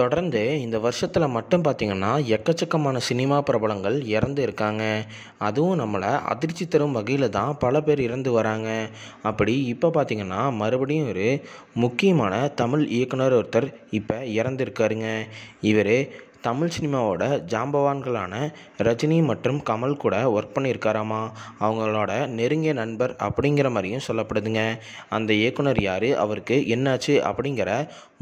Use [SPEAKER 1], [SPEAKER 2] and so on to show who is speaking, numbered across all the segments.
[SPEAKER 1] தொடர்ந்து இந்த வருஷத்தில் மட்டும் பார்த்திங்கன்னா எக்கச்சக்கமான சினிமா பிரபலங்கள் இறந்து இருக்காங்க அதுவும் நம்மளை அதிர்ச்சி தரும் வகையில் தான் பல பேர் இறந்து வராங்க அப்படி இப்போ பார்த்திங்கன்னா மறுபடியும் ஒரு முக்கியமான தமிழ் இயக்குனர் ஒருத்தர் இப்போ இறந்துருக்காருங்க இவர் தமிழ் சினிமாவோட ஜாம்பவான்களான ரஜினி மற்றும் கமல் கூட ஒர்க் பண்ணியிருக்காராமா அவங்களோட நெருங்கிய நண்பர் அப்படிங்கிற மாதிரியும் சொல்லப்படுதுங்க அந்த இயக்குனர் யார் அவருக்கு என்னாச்சு அப்படிங்கிற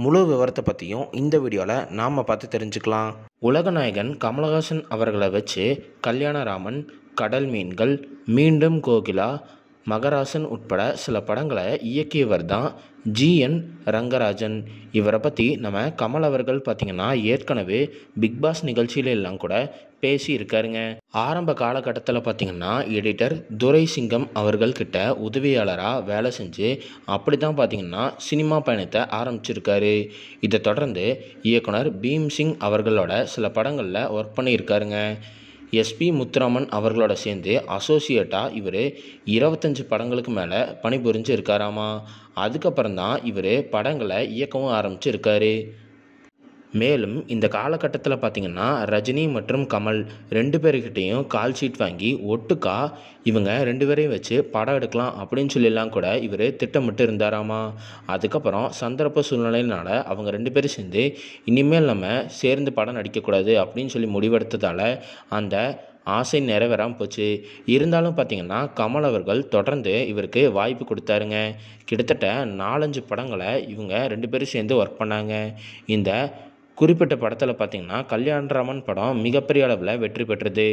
[SPEAKER 1] முழு விவரத்தை பற்றியும் இந்த வீடியோவில் நாம் பார்த்து தெரிஞ்சுக்கலாம் உலகநாயகன் கமலஹாசன் அவர்களை வச்சு கல்யாணராமன் கடல் மீன்கள் மீண்டும் கோகிலா மகராசன் உட்பட சில படங்களை இயக்கியவர் தான் ஜி என் ரங்கராஜன் இவரை பற்றி நம்ம கமல் அவர்கள் பார்த்திங்கன்னா ஏற்கனவே பிக் பாஸ் நிகழ்ச்சியில எல்லாம் கூட பேசி இருக்காருங்க ஆரம்ப காலகட்டத்தில் பார்த்திங்கன்னா எடிட்டர் துரை சிங்கம் அவர்கள்கிட்ட உதவியாளராக வேலை செஞ்சு அப்படி தான் பார்த்திங்கன்னா சினிமா பயணத்தை ஆரம்பிச்சிருக்காரு இதை தொடர்ந்து இயக்குனர் பீம் சிங் அவர்களோட சில படங்களில் ஒர்க் பண்ணியிருக்காருங்க எஸ்பி முத்துராமன் அவர்களோட சேர்ந்து அசோசியேட்டாக இவர் இருபத்தஞ்சி படங்களுக்கு மேலே பணிபுரிஞ்சு இருக்காராமா அதுக்கப்புறம் தான் இவர் படங்களை இயக்கவும் ஆரம்பிச்சிருக்காரு மேலும் இந்த காலகட்டத்தில் பார்த்திங்கன்னா ரஜினி மற்றும் கமல் ரெண்டு பேர்கிட்டையும் கால் ஷீட் வாங்கி ஒட்டுக்கா இவங்க ரெண்டு பேரையும் வச்சு படம் எடுக்கலாம் அப்படின்னு சொல்லிலாம் கூட இவர் திட்டமிட்டு இருந்தாராமா அதுக்கப்புறம் சந்தர்ப்ப சூழ்நிலையினால் அவங்க ரெண்டு பேரும் சேர்ந்து இனிமேல் நம்ம சேர்ந்து படம் நடிக்கக்கூடாது அப்படின்னு சொல்லி முடிவெடுத்ததால் அந்த ஆசை நிறைவேறாமல் போச்சு இருந்தாலும் பார்த்திங்கன்னா கமல் அவர்கள் தொடர்ந்து இவருக்கு வாய்ப்பு கொடுத்தாருங்க கிட்டத்தட்ட நாலஞ்சு படங்களை இவங்க ரெண்டு பேரும் சேர்ந்து ஒர்க் பண்ணாங்க இந்த குறிப்பிட்ட படத்தில் பார்த்திங்கன்னா ராமன் படம் மிகப்பெரிய அளவில் வெற்றி பெற்றது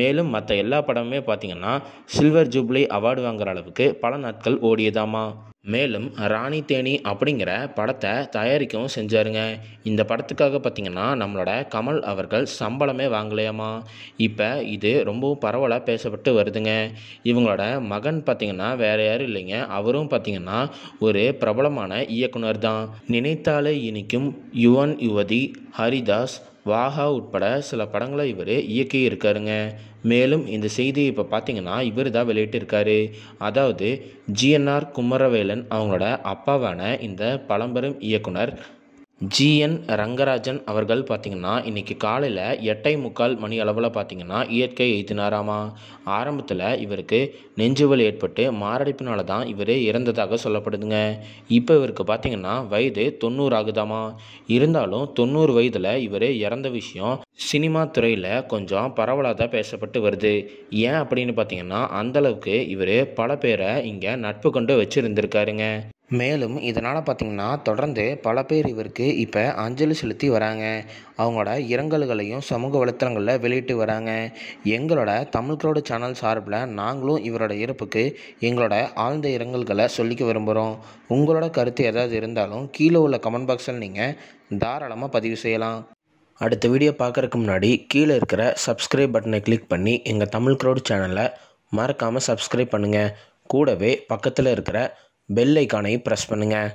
[SPEAKER 1] மேலும் மற்ற எல்லா படமுமே பார்த்தீங்கன்னா சில்வர் ஜூப்ளி அவார்டு வாங்குகிற அளவுக்கு பல நாட்கள் ஓடியதாமா மேலும் ராணி தேனி அப்படிங்கிற படத்தை தயாரிக்கவும் செஞ்சாருங்க இந்த படத்துக்காக பார்த்திங்கன்னா நம்மளோட கமல் அவர்கள் சம்பளமே வாங்கலையாமா இப்போ இது ரொம்பவும் பரவலாக பேசப்பட்டு வருதுங்க இவங்களோட மகன் பார்த்திங்கன்னா வேறு யாரும் இல்லைங்க அவரும் பார்த்திங்கன்னா ஒரு பிரபலமான இயக்குனர் தான் நினைத்தாலே இனிக்கும் யுவன் யுவதி ஹரிதாஸ் வாகா உட்பட சில படங்களை இவர் இயக்கி இருக்காருங்க மேலும் இந்த செய்தியை இப்போ பார்த்தீங்கன்னா இவர் தான் வெளியிட்டிருக்காரு அதாவது ஜிஎன்ஆர் குமரவேலன் அவங்களோட அப்பாவான இந்த பழம்பெரும் இயக்குனர் ஜிஎன் ரங்கராஜன் அவர்கள் பார்த்திங்கன்னா இன்றைக்கி காலையில் எட்டை முக்கால் மணி அளவில் பார்த்திங்கன்னா இயற்கை எய்தினாராமா ஆரம்பத்தில் இவருக்கு நெஞ்சுவலி ஏற்பட்டு மாரடைப்பினால தான் இவர் இறந்ததாக சொல்லப்படுதுங்க இப்போ இவருக்கு பார்த்திங்கன்னா வயது தொண்ணூறு ஆகுதாமா இருந்தாலும் தொண்ணூறு வயதில் இவர் இறந்த விஷயம் சினிமா துறையில் கொஞ்சம் பரவலாக தான் பேசப்பட்டு வருது ஏன் அப்படின்னு பார்த்திங்கன்னா அந்தளவுக்கு இவர் பல பேரை இங்கே நட்பு கொண்டு வச்சுருந்துருக்காருங்க மேலும் இதனால் பார்த்திங்கன்னா தொடர்ந்து பல பேர் இவருக்கு இப்போ அஞ்சலி செலுத்தி வராங்க அவங்களோட இரங்கல்களையும் சமூக வலைத்தளங்களில் வெளியிட்டு வராங்க எங்களோட தமிழ்களோட சேனல் சார்பில் நாங்களும் இவரோட இறப்புக்கு எங்களோட ஆழ்ந்த இரங்கல்களை சொல்லிக்க விரும்புகிறோம் உங்களோட கருத்து ஏதாவது இருந்தாலும் கீழே உள்ள கமெண்ட் பாக்ஸில் நீங்கள் தாராளமாக பதிவு செய்யலாம் அடுத்த வீடியோ பார்க்குறதுக்கு முன்னாடி கீழே இருக்கிற சப்ஸ்கிரைப் பட்டனை கிளிக் பண்ணி எங்கள் தமிழ் க்ரௌட் சேனலை மறக்காமல் சப்ஸ்கிரைப் பண்ணுங்கள் கூடவே பக்கத்தில் இருக்கிற பெல் ஐக்கானை ப்ரெஸ் பண்ணுங்கள்